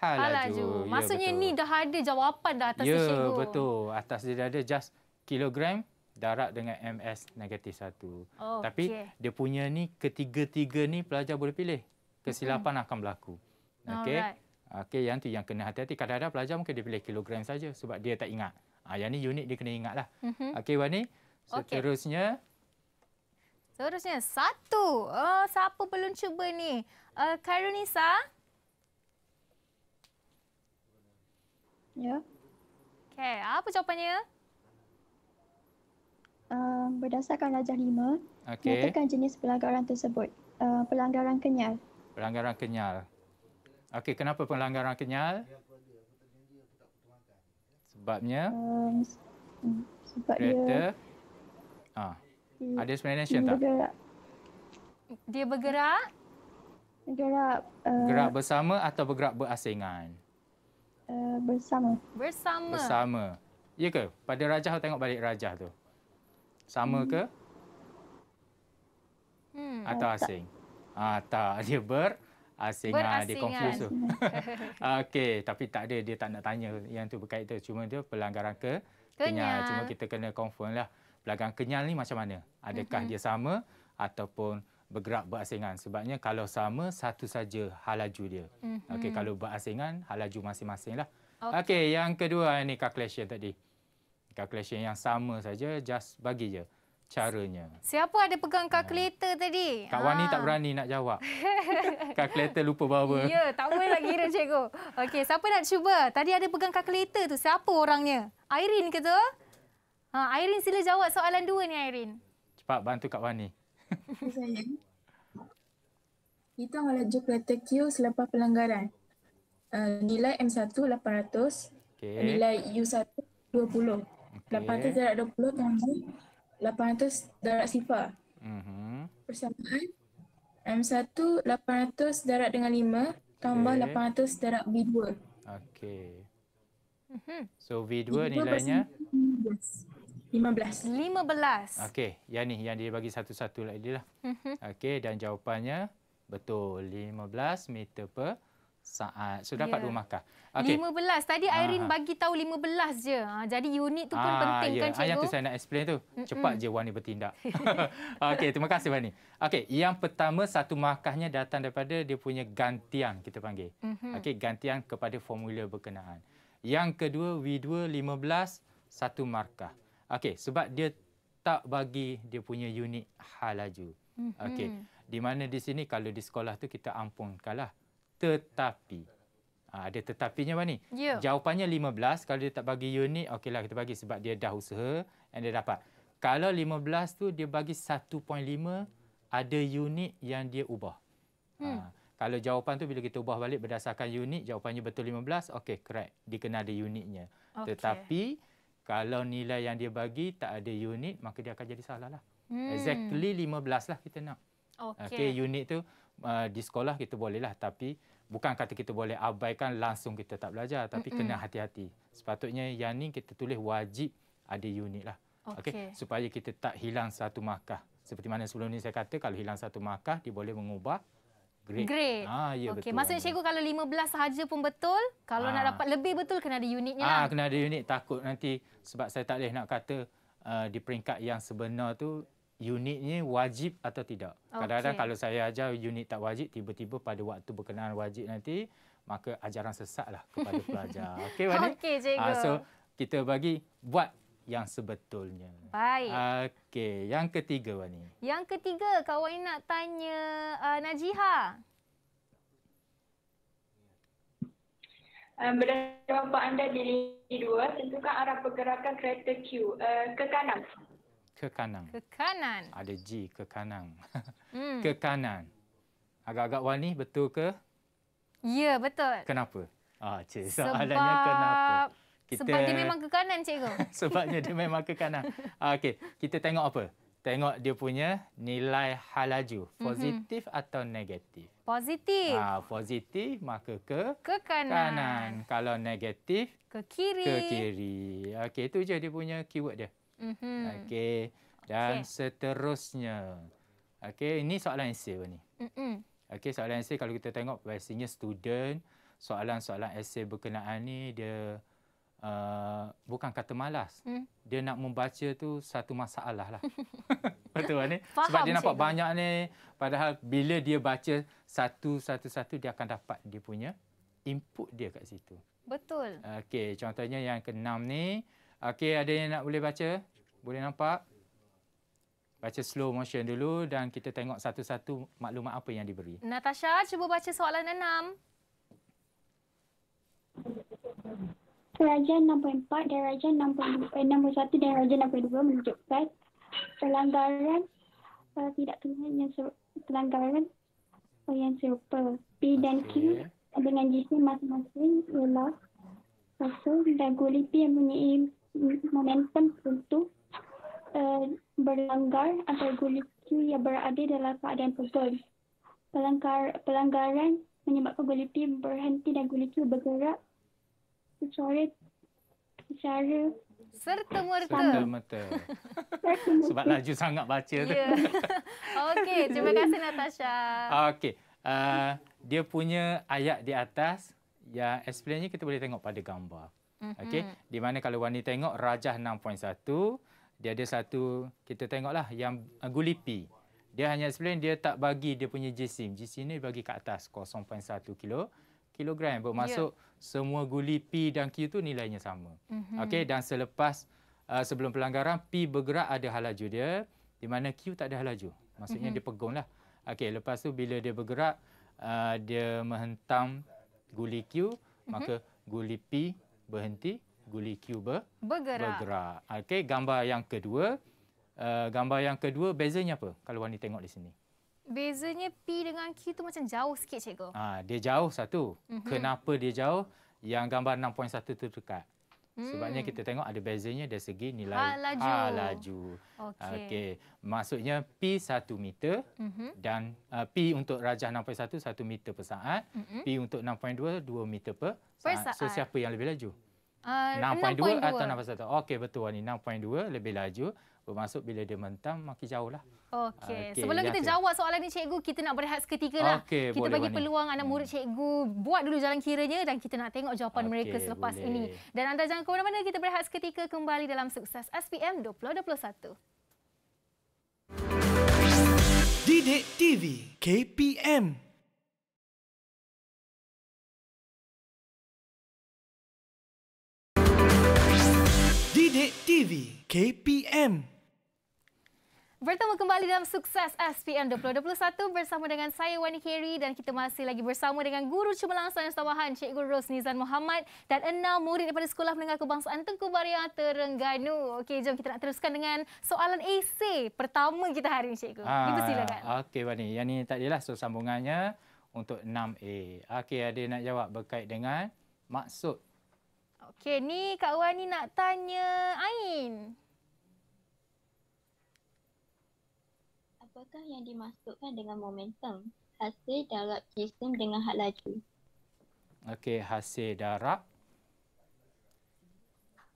Ha, Hal laju. Ya, Maksudnya ya, ni dah ada jawapan dah atas ya, cikgu. Ya, betul. Atas dia dah ada just kilogram darab dengan MS negatif 1. Oh, Tapi dia punya ni ketiga-tiga ni pelajar boleh pilih. Kesilapan -hmm. akan berlaku. Okey. Okey, yang tu yang kena hati-hati. Kadang-kadang pelajar mungkin dia pilih kilogram saja sebab dia tak ingat. Ha, yang ni unit dia kena ingat lah. Mm-hmm. Okey Wani, seterusnya. Okay. Seterusnya, satu. Oh, siapa belum cuba ni? Uh, eh, Nisa. Ya. Okey, apa jawapannya? Uh, berdasarkan lajah lima, okay. nyatakan jenis pelanggaran tersebut. Uh, pelanggaran kenyal. Pelanggaran kenyal. Okey, kenapa pelanggaran kenyal? Ya sebabnya sebab dia ah ada explanation dia tak bergerak. dia bergerak bergerak uh, eh, bergerak bersama atau bergerak berasingan eh, bersama bersama bersama ya ke pada rajah tengok balik rajah tu sama ke hmm. atau hmm, asing ah tak dia ber Asingan, ah dia confuse tu. Okey, tapi tak ada dia tak nak tanya yang tu berkait tu. Cuma dia pelanggaran ke kenyal. kenyal. Cuma kita kena confirm lah. Pelanggaran kenyal ni macam mana? Adakah mm-hmm. dia sama ataupun bergerak berasingan? Sebabnya kalau sama satu saja halaju dia. Mm-hmm. Okey, kalau berasingan halaju masing-masing lah. Okey, okay, yang kedua ni calculation tadi. Calculation yang sama saja just bagi je caranya. Siapa ada pegang kalkulator ha. Hmm. tadi? Kak Wani ha. tak ah. berani nak jawab. kalkulator lupa bawa. Ya, tak boleh lagi kira cikgu. Okey, siapa nak cuba? Tadi ada pegang kalkulator tu. Siapa orangnya? Airin ke tu? Ha, Airin sila jawab soalan dua ni Airin. Cepat bantu Kak Wani. Hitung oleh jukulator Q selepas pelanggaran. Uh, nilai M1 800. Okay. Nilai U1 20. Okay. 800 jarak 20 tambah 800 darat sifar. mm Persamaan M1 800 darat dengan 5 tambah okay. 800 darat B2. Okey. Mhm. So V2 nilainya? 15. 15. Okey, yang ni yang dia bagi satu-satu lah dia lah. Mhm. Okey, dan jawapannya betul 15 meter per saat sudah dapat yeah. rumah kah? Okay. 15. Tadi Irene Aha. bagi tahu 15 je. Ha, jadi unit tu pun ah, penting yeah. kan cikgu? Ah, yang tu saya nak explain tu. Mm-mm. Cepat je Wani bertindak. Okey, terima kasih Wani. Okey, yang pertama satu markahnya datang daripada dia punya gantian kita panggil. Mm-hmm. Okey, gantian kepada formula berkenaan. Yang kedua widua 15 satu markah. Okey, sebab dia tak bagi dia punya unit hal laju. Mm-hmm. Okey. Di mana di sini kalau di sekolah tu kita ampunkanlah tetapi. Ha, ada tetapinya apa ni? Yeah. Jawapannya 15. Kalau dia tak bagi unit, okeylah kita bagi sebab dia dah usaha and dia dapat. Kalau 15 tu dia bagi 1.5, ada unit yang dia ubah. Hmm. Ha, kalau jawapan tu bila kita ubah balik berdasarkan unit, jawapannya betul 15, okey, correct. Dia kena ada unitnya. Okay. Tetapi kalau nilai yang dia bagi tak ada unit, maka dia akan jadi salah lah. Hmm. Exactly 15 lah kita nak. Okey okay, unit tu uh, di sekolah kita bolehlah, tapi bukan kata kita boleh abaikan langsung kita tak belajar tapi Mm-mm. kena hati-hati. Sepatutnya yang ni kita tulis wajib ada unit lah. Okey okay, supaya kita tak hilang satu markah. Seperti mana sebelum ni saya kata kalau hilang satu markah dia boleh mengubah Great. Great. Ah, ya okay. Maksudnya cikgu kalau 15 sahaja pun betul, kalau ah. nak dapat lebih betul kena ada unitnya. Ah, lah. Kena ada unit, takut nanti sebab saya tak boleh nak kata uh, di peringkat yang sebenar tu unitnya wajib atau tidak. Kadang-kadang okay. kalau saya ajar unit tak wajib, tiba-tiba pada waktu berkenaan wajib nanti, maka ajaran sesatlah kepada pelajar. Okey, Wani? Okey, cikgu. Uh, so, kita bagi buat yang sebetulnya. Baik. Okey, yang ketiga, Wani. Yang ketiga, kawan nak tanya uh, Najiha. Ah, berdasarkan jawapan anda di dua, tentukan arah pergerakan kereta Q uh, ke kanan ke kanan. Ke kanan. Ada G ke kanan. Hmm. Ke kanan. Agak-agak wani betul ke? Ya, betul. Kenapa? Ah, cik, soalannya sebab... kenapa? Kita... Sebab dia memang ke kanan, cikgu. Sebabnya dia memang ke kanan. Ah, Okey, kita tengok apa? Tengok dia punya nilai halaju. Mhm. Positif mm-hmm. atau negatif? Positif. Ah, positif maka ke? Ke kanan. kanan. Kalau negatif? Ke kiri. Ke kiri. Okey, itu je dia punya keyword dia. Mm-hmm. Okay. Dan okay. seterusnya. Okay, ini soalan essay pun ni. Mm-hmm. Okay, soalan essay kalau kita tengok biasanya student, soalan-soalan essay berkenaan ni dia uh, bukan kata malas. Mm. Dia nak membaca tu satu masalah lah. Betul kan ni? Faham Sebab dia nampak banyak ni. Padahal bila dia baca satu-satu-satu, dia akan dapat dia punya input dia kat situ. Betul. Okey, contohnya yang keenam ni, Okey, ada yang nak boleh baca? Boleh nampak? Baca slow motion dulu dan kita tengok satu-satu maklumat apa yang diberi. Natasha, cuba baca soalan enam. Darajan 6.4, darajan 6.61 dan darajan eh, 6.2 menunjukkan pelanggaran uh, tidak tunai yang serupa, pelanggaran uh, yang serupa. P okay. dan Q dengan jenis masing-masing ialah kosong dan guli yang mempunyai momentum untuk uh, berlanggar atau guliku yang berada dalam keadaan pegol. Pelanggar, pelanggaran menyebabkan guliku berhenti dan guliku bergerak secara secara serta merta. merta. Sebab laju sangat baca yeah. tu. Ya. Okey, terima kasih Natasha. Okay, Uh, eh, dia punya ayat di atas Ya, explainnya kita boleh tengok pada gambar. Mm-hmm. Okey, mhm. di mana kalau Wani tengok rajah 6.1, dia ada satu kita tengoklah yang uh, gulipi. Dia hanya explain dia tak bagi dia punya jisim. Jisim ni bagi ke atas 0.1 kilo kilogram. Bermaksud ya. yeah. semua guli P dan Q tu nilainya sama. Mm-hmm. Okey dan selepas uh, sebelum pelanggaran P bergerak ada halaju dia di mana Q tak ada halaju. Maksudnya mm-hmm. dia pegung lah. Okay, lepas tu bila dia bergerak uh, dia menghentam guli Q mm-hmm. maka guli P berhenti, guli Q ber, bergerak. bergerak. Okey, gambar yang kedua. Uh, gambar yang kedua, bezanya apa kalau Wani tengok di sini? Bezanya P dengan Q tu macam jauh sikit, cikgu. Ha, dia jauh satu. Mm -hmm. Kenapa dia jauh? Yang gambar 6.1 tu dekat. Sebabnya hmm. kita tengok ada bezanya dari segi nilai hal laju. Ha, laju. Okey. Okay. Maksudnya P 1 meter uh-huh. dan uh, P untuk rajah 6.1 1 meter per saat. Uh-huh. P untuk 6.2 2 meter per, per saat. saat. So siapa yang lebih laju? Uh, 6.2, atau 6.1? Okey betul ni 6.2 lebih laju. Bermaksud bila dia mentam makin jauh lah. Okey. Ah, okay. Sebelum ya, kita jawab soalan ni cikgu, kita nak berehat seketika lah. Okay, kita boleh bagi mana. peluang anak hmm. murid cikgu buat dulu jalan kiranya dan kita nak tengok jawapan okay, mereka selepas boleh. ini. Dan anda jangan ke mana-mana kita berehat seketika kembali dalam sukses SPM 2021. Didik TV KPM Didik TV KPM Bertemu kembali dalam sukses SPM 2021 bersama dengan saya Wan Kerry dan kita masih lagi bersama dengan guru cemerlang sains tambahan Cikgu Rosnizan Nizan Muhammad dan enam murid daripada Sekolah Menengah Kebangsaan Tengku Baria Terengganu. Okey, jom kita nak teruskan dengan soalan AC pertama kita hari ini Cikgu. Ah, Dipersilakan. Okey Wani, yang ni tak jelas so sambungannya untuk 6A. Okey, ada nak jawab berkait dengan maksud. Okey, ni Kak Wani nak tanya Ain. apakah yang dimasukkan dengan momentum? Hasil darab jisim dengan had laju. Okey, hasil darab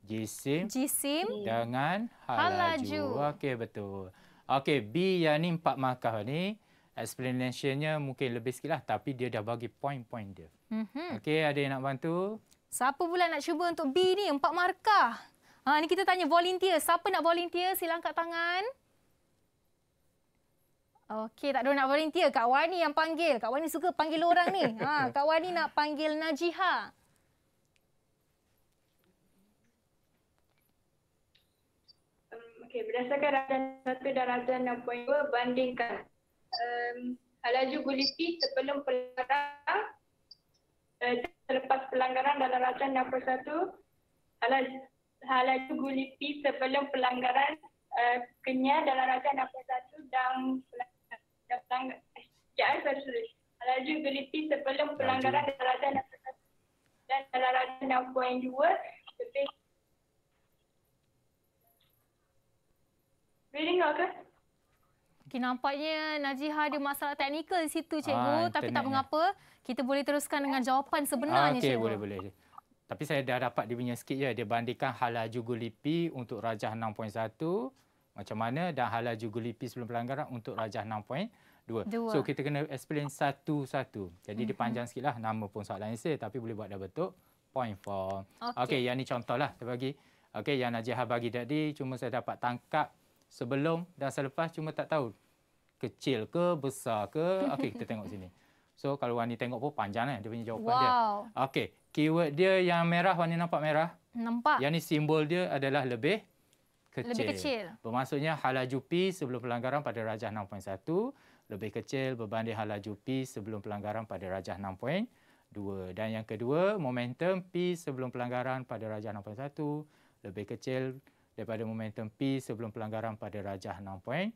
jisim, jisim dengan had laju. Okey, betul. Okey, B yang ni empat markah ni. Explanationnya mungkin lebih sikit lah. Tapi dia dah bagi poin-poin dia. Mm -hmm. Okey, ada yang nak bantu? Siapa pula nak cuba untuk B ni? Empat markah. Ha, ni kita tanya volunteer. Siapa nak volunteer? Sila angkat Tangan. Okey, tak ada nak volunteer. Kak Wani yang panggil. Kak Wani suka panggil orang ni. Ha, Kak Wani nak panggil Najiha. Um, okey, berdasarkan Razan 1 dan Razan 6.2, bandingkan. Um, Halaju Guliti sebelum pelanggaran, uh, eh, selepas pelanggaran dalam Razan 61, Halaju, Halaju gulipi sebelum pelanggaran uh, kenyal dalam Razan 61 dan datang KS harus laju geliti sebelum pelanggaran daratan dan daratan yang poin dua lebih Reading okay? Okay, nampaknya Najihah ada masalah teknikal di situ ah, cikgu ah, tapi tak mengapa kita boleh teruskan dengan ya. jawapan sebenarnya ah, okay, cikgu. boleh boleh. Tapi saya dah dapat dia punya sikit je. Dia bandingkan hal gulipi untuk rajah macam mana dan juga lipis sebelum pelanggaran untuk rajah 6.2. Dua. So kita kena explain satu-satu. Jadi mm-hmm. dia panjang sikitlah nama pun soalan ni tapi boleh buat dah betul. Point four. Okey, okay, yang ni lah saya bagi. Okay, yang Najihah bagi tadi cuma saya dapat tangkap sebelum dan selepas cuma tak tahu kecil ke besar ke. Okay, kita tengok sini. So kalau Wani tengok pun panjang kan dia punya jawapan wow. dia. Okay, keyword dia yang merah Wani nampak merah? Nampak. Yang ni simbol dia adalah lebih kecil. Lebih kecil. Bermaksudnya halaju P sebelum pelanggaran pada rajah 6.1 lebih kecil berbanding halaju P sebelum pelanggaran pada rajah 6.2. Dan yang kedua, momentum P sebelum pelanggaran pada rajah 6.1 lebih kecil daripada momentum P sebelum pelanggaran pada rajah 6.2.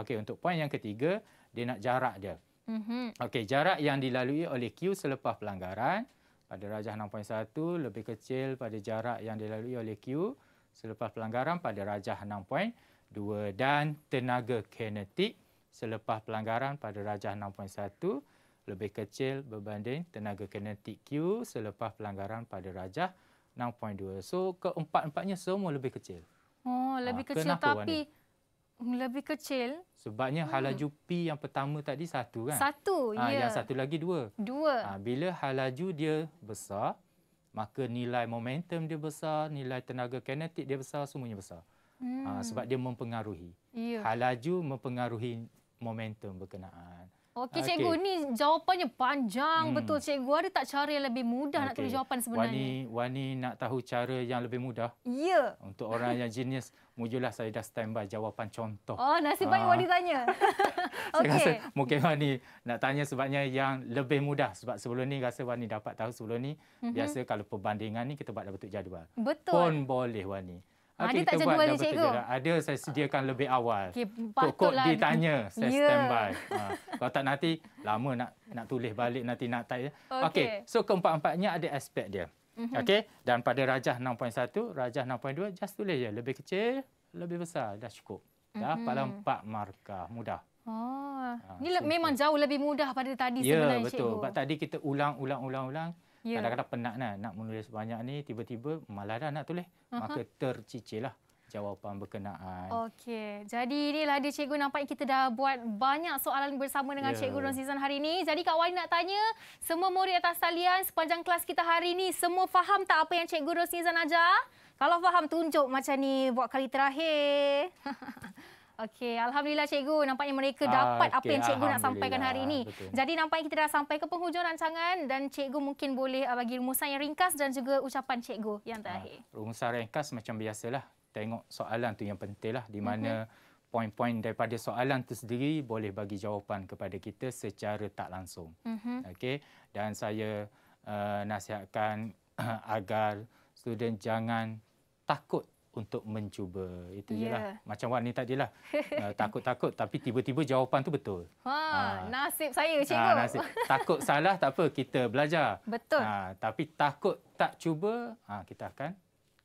Okey, untuk poin yang ketiga, dia nak jarak dia. Mhm. Okey, jarak yang dilalui oleh Q selepas pelanggaran pada rajah 6.1 lebih kecil pada jarak yang dilalui oleh Q selepas pelanggaran pada rajah 6.2 dan tenaga kinetik selepas pelanggaran pada rajah 6.1 lebih kecil berbanding tenaga kinetik Q selepas pelanggaran pada rajah 6.2. So keempat-empatnya semua lebih kecil. Oh, ah, lebih ha, kecil kenapa tapi warna? lebih kecil sebabnya hmm. halaju p yang pertama tadi satu kan satu ha, ya yang satu lagi dua dua ha, bila halaju dia besar maka nilai momentum dia besar, nilai tenaga kinetik dia besar, semuanya besar. Hmm. Ha, sebab dia mempengaruhi. Yeah. Hal mempengaruhi momentum berkenaan. Okey, ah, cikgu ni jawapannya panjang hmm. betul cikgu. Ada tak cara yang lebih mudah okay. nak tulis jawapan sebenarnya? Wani, Wani nak tahu cara yang lebih mudah? Ya. Yeah. Untuk orang yang genius, mujulah saya dah standby jawapan contoh. Oh, nasib baik ha. Wani tanya. saya okay. rasa mungkin Wani nak tanya sebabnya yang lebih mudah. Sebab sebelum ni rasa Wani dapat tahu sebelum ni. Mm-hmm. Biasa kalau perbandingan ni kita buat dalam bentuk jadual. Betul. Pun boleh Wani. Okay, ah, ada tak jadual dia cikgu? Tergerak. Ada, saya sediakan uh. lebih awal. Okay, Kok ditanya, saya yeah. standby. ha. Kalau tak nanti, lama nak nak tulis balik, nanti nak tak Okay. okay. So keempat-empatnya ada aspek dia. Mm-hmm. Okay. Dan pada rajah 6.1, rajah 6.2, just tulis je. Lebih kecil, lebih besar, dah cukup. Dah, mm mm-hmm. empat markah. Mudah. Oh. Ha, Ini so memang cool. jauh lebih mudah pada tadi yeah, sebenarnya, betul. cikgu. Ya, betul. Sebab tadi kita ulang, ulang, ulang, ulang. Yeah. Kadang-kadang penat kan, nak menulis banyak ni, tiba-tiba malah dah nak tulis. Uh-huh. Maka lah jawapan berkenaan. Okey. Jadi inilah dia cikgu nampak kita dah buat banyak soalan bersama dengan yeah. cikgu Ron season hari ini. Jadi Kak Wani nak tanya, semua murid atas talian sepanjang kelas kita hari ini, semua faham tak apa yang cikgu Ron season ajar? Kalau faham tunjuk macam ni buat kali terakhir. Okey, alhamdulillah cikgu nampaknya mereka ah, dapat okay, apa yang cikgu nak sampaikan hari ini. Betul. Jadi nampaknya kita dah sampai ke penghujung rancangan dan cikgu mungkin boleh uh, bagi rumusan yang ringkas dan juga ucapan cikgu yang ah, terakhir. Rumusan ringkas macam biasalah. Tengok soalan tu yang pentinglah di mana mm-hmm. poin-poin daripada soalan tu sendiri boleh bagi jawapan kepada kita secara tak langsung. Mm-hmm. Okey, dan saya uh, nasihatkan agar student jangan takut untuk mencuba. Itu yeah. je lah. Ya. Macam Wan ni tadi lah. Uh, takut-takut tapi tiba-tiba jawapan tu betul. Ha, ha. Nasib saya ha, cikgu. Ha, nasib. Takut salah tak apa kita belajar. Betul. Ha, tapi takut tak cuba ha, kita akan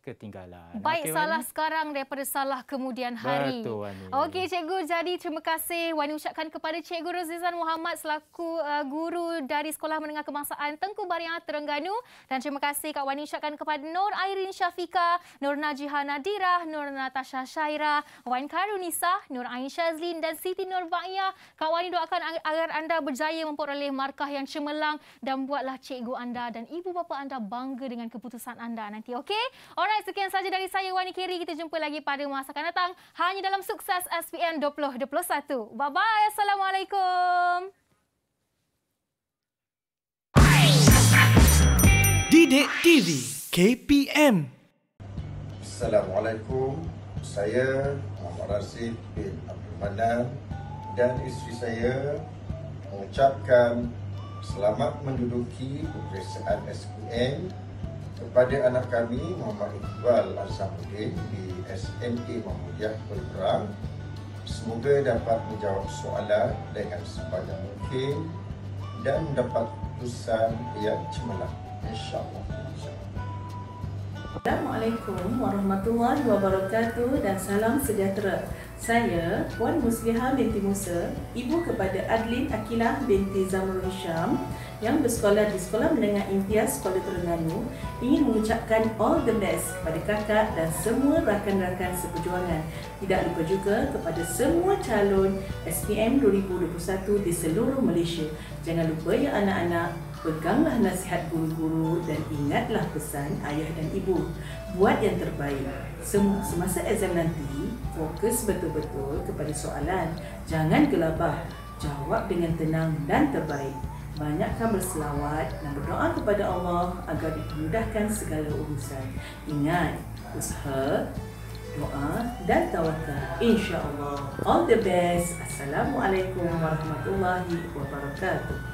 ketinggalan. Baik okay, salah Wani. sekarang daripada salah kemudian hari. Betul Okey cikgu jadi terima kasih Wani ucapkan kepada cikgu Rozizan Muhammad selaku uh, guru dari Sekolah Menengah Kebangsaan Tengku Baria Terengganu dan terima kasih Kak Wani ucapkan kepada Nur Airin Syafika, Nur Najiha Nadirah, Nur Natasha Syaira, Wan Karunisa, Nur Ain Shazlin dan Siti Nur Baia. Kak Wani doakan agar anda berjaya memperoleh markah yang cemerlang dan buatlah cikgu anda dan ibu bapa anda bangga dengan keputusan anda nanti okey. Alright guys, sekian saja dari saya Wani Kiri. Kita jumpa lagi pada masa akan datang hanya dalam sukses SPM 2021. Bye bye. Assalamualaikum. Didik TV KPM. Assalamualaikum. Saya Muhammad Rasid bin Abdul Manan dan isteri saya mengucapkan selamat menduduki peperiksaan SPM kepada anak kami Muhammad Iqbal Azamuddin di SMK Mahmudiyah Perperang semoga dapat menjawab soalan dengan sebanyak mungkin dan dapat keputusan yang cemerlang insyaallah Assalamualaikum warahmatullahi wabarakatuh dan salam sejahtera. Saya Puan Musliha binti Musa, ibu kepada Adlin Akilah binti Zamrul Hisham yang bersekolah di Sekolah Menengah Impian Sekolah Terengganu ingin mengucapkan all the best kepada kakak dan semua rakan-rakan seperjuangan. Tidak lupa juga kepada semua calon SPM 2021 di seluruh Malaysia. Jangan lupa ya anak-anak, peganglah nasihat guru-guru dan ingatlah pesan ayah dan ibu. Buat yang terbaik. Semasa exam nanti, fokus betul-betul kepada soalan. Jangan gelabah. Jawab dengan tenang dan terbaik banyakkan berselawat dan berdoa kepada Allah agar dimudahkan segala urusan. Ingat, usaha, doa dan tawakal. Insya-Allah. All the best. Assalamualaikum warahmatullahi wabarakatuh.